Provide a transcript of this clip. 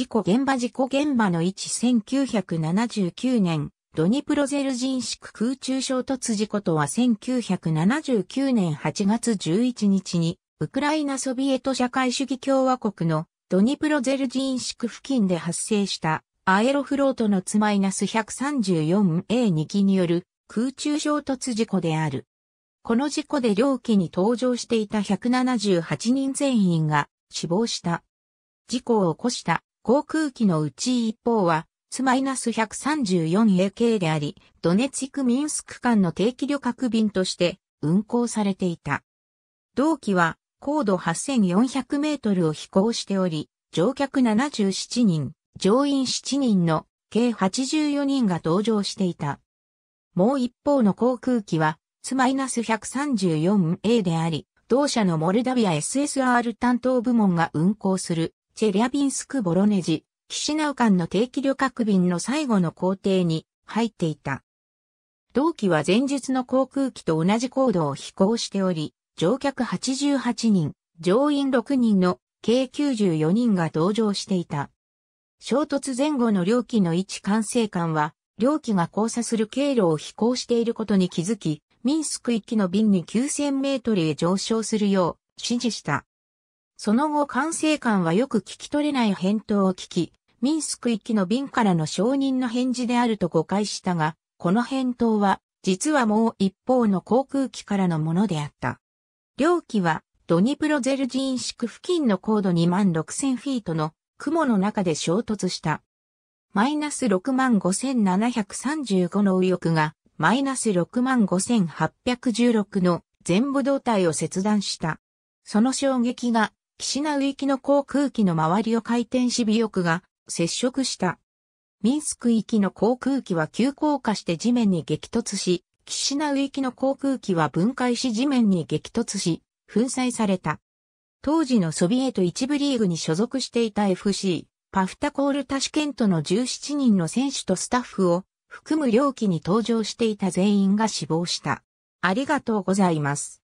事故現場事故現場の位置1979年、ドニプロゼルジンシク空中衝突事故とは1979年8月11日に、ウクライナソビエト社会主義共和国のドニプロゼルジンシク付近で発生したアエロフロートのツマイナス 134A2 機による空中衝突事故である。この事故で両機に搭乗していた178人全員が死亡した。事故を起こした航空機のうち一方は、ス1 3 4 a k であり、ドネツィク・ミンスク間の定期旅客便として運航されていた。同機は高度8400メートルを飛行しており、乗客77人、乗員7人の計84人が搭乗していた。もう一方の航空機はス1 3 4 a であり、同社のモルダビア SSR 担当部門が運航するチェリャビンスク・ボロネジ、キシナウ間の定期旅客便の最後の工程に入っていた。同機は前述の航空機と同じ高度を飛行しており、乗客88人、乗員6人の計94人が同乗していた。衝突前後の両機の位置管制官は、両機が交差する経路を飛行していることに気づき、ミンスク行きの便に9000メートルへ上昇するよう指示した。その後管制官はよく聞き取れない返答を聞き、ミンスク行きの便からの承認の返事であると誤解したが、この返答は、実はもう一方の航空機からのものであった。両機は、ドニプロゼルジンシク付近の高度2万6000フィートの雲の中で衝突した。マイナス6万5735の右翼が、マイナス6万5816の全部胴体を切断した。その衝撃が岸名ウきの航空機の周りを回転し尾翼が接触した。ミンスク行きの航空機は急降下して地面に激突し、岸名ウきの航空機は分解し地面に激突し、粉砕された。当時のソビエト一部リーグに所属していた FC、パフタコールタシケントの17人の選手とスタッフを含む両機に登場していた全員が死亡した。ありがとうございます。